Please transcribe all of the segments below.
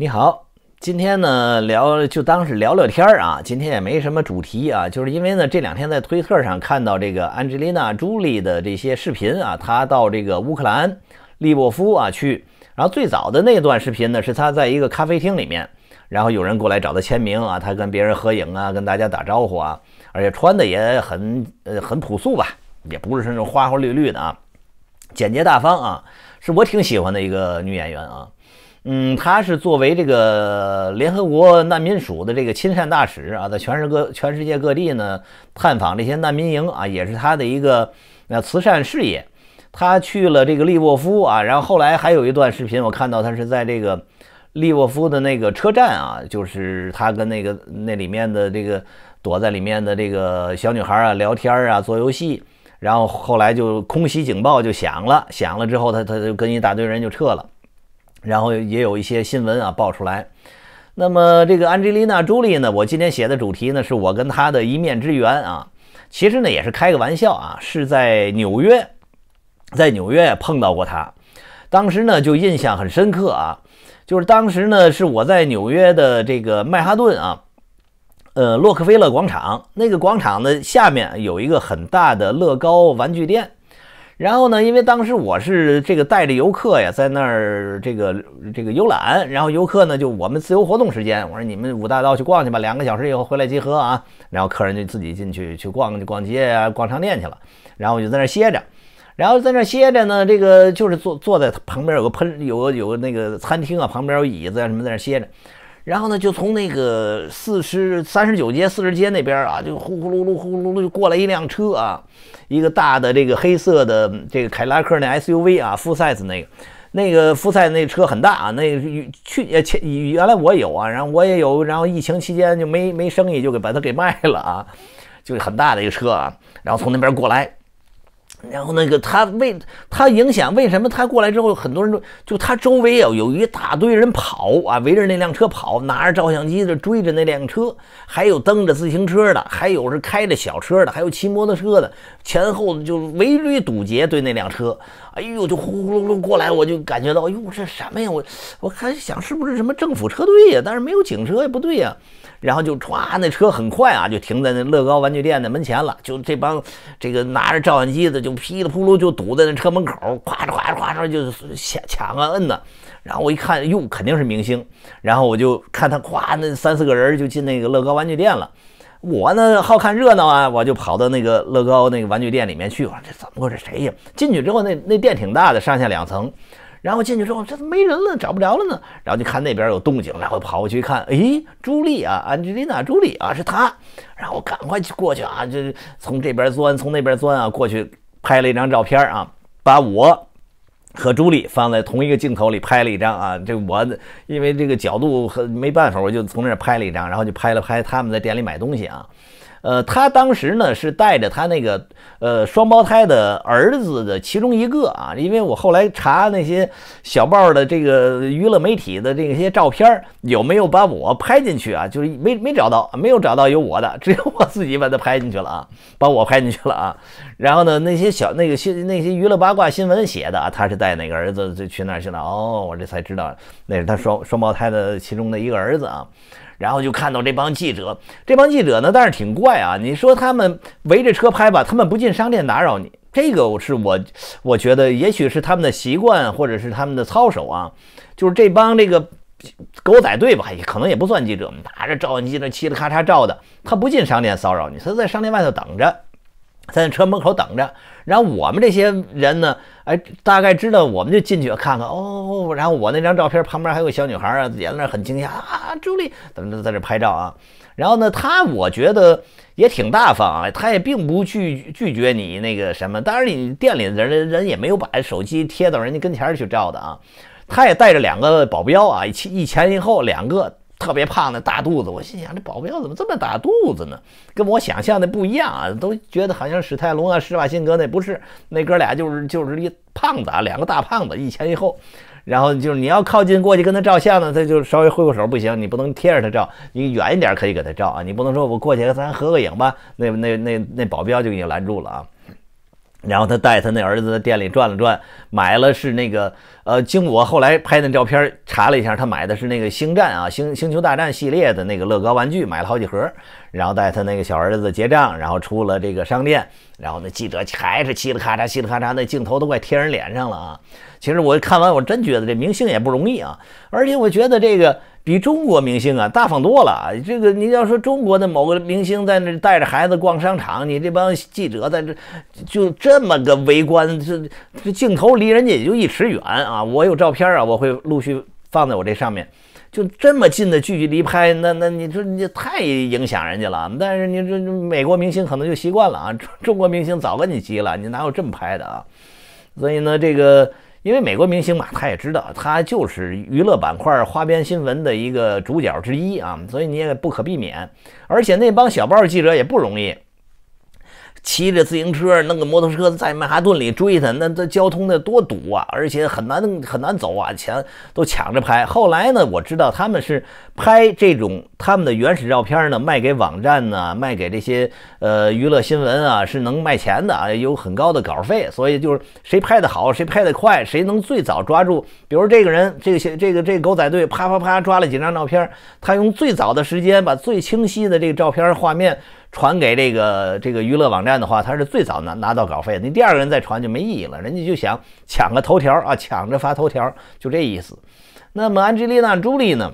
你好，今天呢聊就当是聊聊天儿啊，今天也没什么主题啊，就是因为呢这两天在推特上看到这个安吉丽娜·朱莉的这些视频啊，她到这个乌克兰利沃夫啊去，然后最早的那段视频呢是她在一个咖啡厅里面，然后有人过来找她签名啊，她跟别人合影啊，跟大家打招呼啊，而且穿的也很呃很朴素吧，也不是那种花花绿绿的啊，简洁大方啊，是我挺喜欢的一个女演员啊。嗯，他是作为这个联合国难民署的这个亲善大使啊，在全世各全世界各地呢探访这些难民营啊，也是他的一个那慈善事业。他去了这个利沃夫啊，然后后来还有一段视频，我看到他是在这个利沃夫的那个车站啊，就是他跟那个那里面的这个躲在里面的这个小女孩啊聊天啊做游戏，然后后来就空袭警报就响了，响了之后他他就跟一大堆人就撤了。然后也有一些新闻啊爆出来，那么这个安吉丽娜·朱莉呢？我今天写的主题呢，是我跟她的一面之缘啊。其实呢，也是开个玩笑啊，是在纽约，在纽约碰到过她，当时呢就印象很深刻啊。就是当时呢，是我在纽约的这个曼哈顿啊，呃，洛克菲勒广场那个广场的下面有一个很大的乐高玩具店。然后呢？因为当时我是这个带着游客呀，在那儿这个这个游览。然后游客呢，就我们自由活动时间，我说你们五大道去逛去吧，两个小时以后回来集合啊。然后客人就自己进去去逛去逛街、逛商店去了。然后我就在那歇着，然后在那歇着呢，这个就是坐坐在旁边有个喷，有个有个那个餐厅啊，旁边有椅子啊什么，在那歇着。然后呢，就从那个四十、三十九街、四十街那边啊，就呼呼噜噜、呼噜噜就过来一辆车啊，一个大的这个黑色的这个凯迪拉克那 SUV 啊，福赛子那个，那个富赛那车很大啊，那个去前原来我有啊，然后我也有，然后疫情期间就没没生意，就给把它给卖了啊，就是很大的一个车啊，然后从那边过来。然后那个他为他影响为什么他过来之后，很多人都就他周围啊有一大堆人跑啊围着那辆车跑，拿着照相机的追着那辆车，还有蹬着自行车的，还有是开着小车的，还有骑摩托车的，前后就围追堵截对那辆车，哎呦就呼噜噜过来，我就感觉到哟这什么呀我我还想是不是什么政府车队呀，但是没有警车也不对呀，然后就歘，那车很快啊就停在那乐高玩具店的门前了，就这帮这个拿着照相机的就。噼里扑噜就堵在那车门口，咵咵咵着就是抢啊摁呐，然后我一看哟肯定是明星，然后我就看他咵那三四个人就进那个乐高玩具店了，我呢好看热闹啊，我就跑到那个乐高那个玩具店里面去，我说这怎么回这谁呀？进去之后那那店挺大的，上下两层，然后进去之后这没人了，找不着了呢，然后就看那边有动静，然后跑过去一看，诶，朱莉啊，安吉丽娜朱莉啊，是她，然后我赶快去过去啊，就从这边钻，从那边钻啊过去。拍了一张照片啊，把我和朱莉放在同一个镜头里拍了一张啊。这我因为这个角度和没办法，我就从那儿拍了一张，然后就拍了拍他们在店里买东西啊。呃，他当时呢是带着他那个呃双胞胎的儿子的其中一个啊，因为我后来查那些小报的这个娱乐媒体的这些照片儿有没有把我拍进去啊，就是没没找到，没有找到有我的，只有我自己把他拍进去了啊，把我拍进去了啊。然后呢，那些小那个新那些娱乐八卦新闻写的啊，他是带哪个儿子就去那儿去了，哦，我这才知道那是他双双胞胎的其中的一个儿子啊。然后就看到这帮记者，这帮记者呢，但是挺怪啊！你说他们围着车拍吧，他们不进商店打扰你，这个我是我，我觉得也许是他们的习惯，或者是他们的操守啊。就是这帮这个狗仔队吧，也可能也不算记者，拿着照相机那嘁里咔嚓照的，他不进商店骚扰你，他在商店外头等着。在车门口等着，然后我们这些人呢，哎，大概知道，我们就进去看看哦。然后我那张照片旁边还有个小女孩啊，也在那很惊讶啊。朱莉，怎么在这拍照啊。然后呢，他我觉得也挺大方啊，他也并不拒拒绝你那个什么，当然你店里的人人也没有把手机贴到人家跟前去照的啊。他也带着两个保镖啊，一前一后两个。特别胖的大肚子，我心想这保镖怎么这么大肚子呢？跟我想象的不一样啊，都觉得好像史泰龙啊、施瓦辛格那不是那哥俩就是就是一胖子，啊，两个大胖子一前一后，然后就是你要靠近过去跟他照相呢，他就稍微挥挥手不行，你不能贴着他照，你远一点可以给他照啊，你不能说我过去咱合个影吧，那那那那保镖就给你拦住了啊。然后他带他那儿子在店里转了转，买了是那个，呃，经我后来拍那照片查了一下，他买的是那个《星战》啊，《星星球大战》系列的那个乐高玩具，买了好几盒。然后带他那个小儿子结账，然后出了这个商店，然后那记者还是嘁哩咔嚓、嘁哩咔嚓，那镜头都快贴人脸上了啊！其实我看完，我真觉得这明星也不容易啊，而且我觉得这个。比中国明星啊大方多了啊！这个你要说中国的某个明星在那带着孩子逛商场，你这帮记者在这就这么个围观，这这镜头离人家也就一尺远啊！我有照片啊，我会陆续放在我这上面。就这么近的距离离拍，那那你说你太影响人家了。但是你这美国明星可能就习惯了啊，中国明星早跟你急了，你哪有这么拍的啊？所以呢，这个。因为美国明星嘛，他也知道，他就是娱乐板块花边新闻的一个主角之一啊，所以你也不可避免，而且那帮小报记者也不容易。骑着自行车，弄个摩托车在曼哈顿里追他，那这交通得多堵啊，而且很难很难走啊，抢都抢着拍。后来呢，我知道他们是拍这种他们的原始照片呢，卖给网站呢，卖给这些呃娱乐新闻啊，是能卖钱的啊，有很高的稿费。所以就是谁拍得好，谁拍得快，谁能最早抓住，比如这个人，这些这个这狗仔队啪啪啪抓了几张照片，他用最早的时间把最清晰的这个照片画面。传给这个这个娱乐网站的话，他是最早拿拿到稿费的。你第二个人再传就没意义了，人家就想抢个头条啊，抢着发头条，就这意思。那么安吉丽娜·朱莉呢？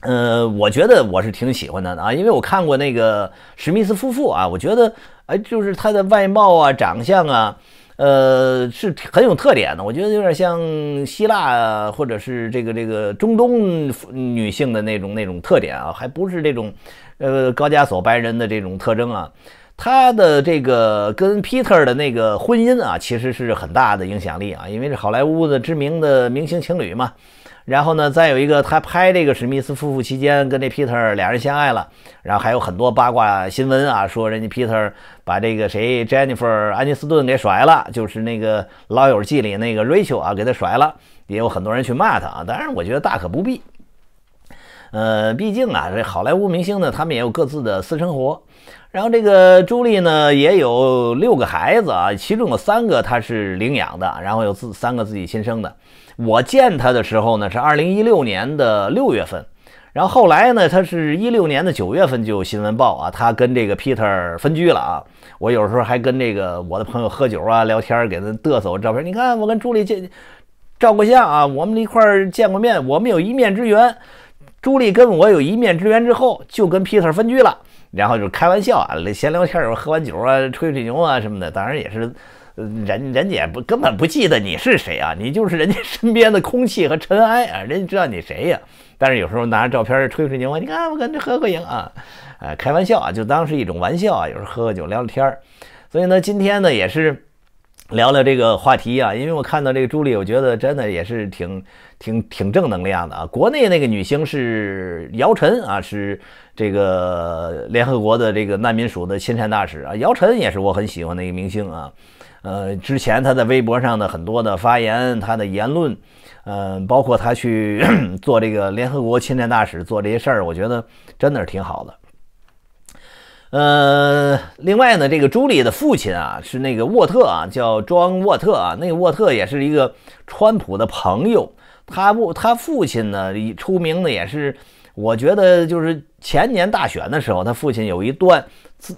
呃，我觉得我是挺喜欢她的啊，因为我看过那个史密斯夫妇啊，我觉得哎，就是她的外貌啊、长相啊，呃，是很有特点的。我觉得有点像希腊或者是这个这个中东女性的那种那种特点啊，还不是这种。呃，高加索白人的这种特征啊，他的这个跟 Peter 的那个婚姻啊，其实是很大的影响力啊，因为是好莱坞的知名的明星情侣嘛。然后呢，再有一个，他拍这个史密斯夫妇期间跟这 Peter 俩人相爱了。然后还有很多八卦新闻啊，说人家 Peter 把这个谁 Jennifer 安妮斯顿给甩了，就是那个《老友记》里那个 Rachel 啊，给他甩了。也有很多人去骂他啊，当然我觉得大可不必。呃，毕竟啊，这好莱坞明星呢，他们也有各自的私生活。然后这个朱莉呢，也有六个孩子啊，其中有三个她是领养的，然后有自三个自己亲生的。我见他的时候呢，是二零一六年的六月份，然后后来呢，他是一六年的九月份就有新闻报啊，他跟这个 Peter 分居了啊。我有时候还跟这个我的朋友喝酒啊，聊天，给他嘚瑟我照片。你看我跟朱莉见照过相啊，我们一块儿见过面，我们有一面之缘。朱莉跟我有一面之缘之后，就跟皮特分居了，然后就开玩笑啊，闲聊天儿，喝完酒啊，吹吹牛啊什么的。当然也是，人人家不根本不记得你是谁啊，你就是人家身边的空气和尘埃啊，人家知道你谁呀？但是有时候拿着照片吹吹牛，啊，你看我跟这合个影啊，哎，开玩笑啊，就当是一种玩笑啊，有时候喝喝酒聊聊天儿。所以呢，今天呢也是。聊聊这个话题啊，因为我看到这个朱莉，我觉得真的也是挺挺挺正能量的啊。国内那个女星是姚晨啊，是这个联合国的这个难民署的亲善大使啊。姚晨也是我很喜欢的一个明星啊。呃，之前她在微博上的很多的发言，她的言论，嗯，包括她去 做这个联合国亲善大使做这些事儿，我觉得真的是挺好的。呃，另外呢，这个朱莉的父亲啊，是那个沃特啊，叫庄沃特啊，那个沃特也是一个川普的朋友，他不，他父亲呢，出名的也是。我觉得就是前年大选的时候，他父亲有一段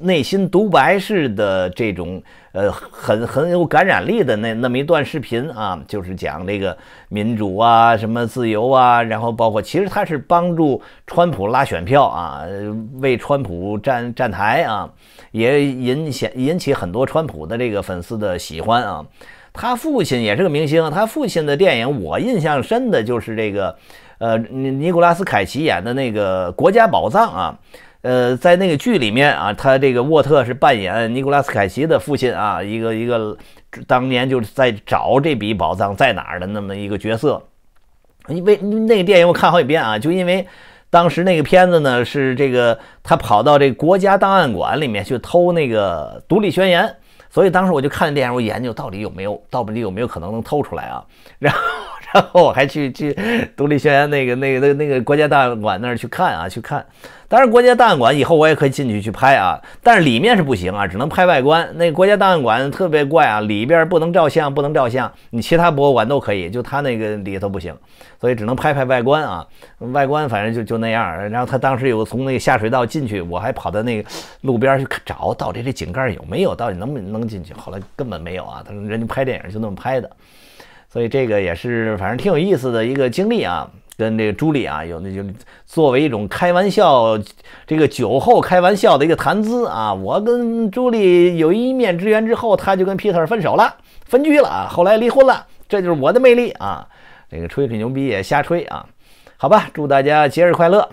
内心独白式的这种，呃，很很有感染力的那那么一段视频啊，就是讲这个民主啊，什么自由啊，然后包括其实他是帮助川普拉选票啊，为川普站站台啊，也引显引起很多川普的这个粉丝的喜欢啊。他父亲也是个明星，他父亲的电影我印象深的就是这个，呃，尼尼古拉斯凯奇演的那个《国家宝藏》啊，呃，在那个剧里面啊，他这个沃特是扮演尼古拉斯凯奇的父亲啊，一个一个当年就是在找这笔宝藏在哪儿的那么一个角色，因为那个电影我看好几遍啊，就因为当时那个片子呢是这个他跑到这国家档案馆里面去偷那个《独立宣言》。所以当时我就看电影，我研究到底有没有，到底有没有可能能偷出来啊？然后。然后还去去独立宣言那个那个那个那个国家档案馆那儿去看啊，去看。当然，国家档案馆以后我也可以进去去拍啊，但是里面是不行啊，只能拍外观。那国家档案馆特别怪啊，里边不能照相，不能照相。你其他博物馆都可以，就他那个里头不行，所以只能拍拍外观啊。外观反正就就那样。然后他当时有从那个下水道进去，我还跑到那个路边去找，到底这井盖有没有，到底能不能进去。后来根本没有啊，他说人家拍电影就那么拍的。所以这个也是，反正挺有意思的一个经历啊，跟这个朱莉啊，有那就作为一种开玩笑，这个酒后开玩笑的一个谈资啊。我跟朱莉有一面之缘之后，他就跟 Peter 分手了，分居了，啊，后来离婚了。这就是我的魅力啊，这个吹吹牛逼也瞎吹啊，好吧，祝大家节日快乐。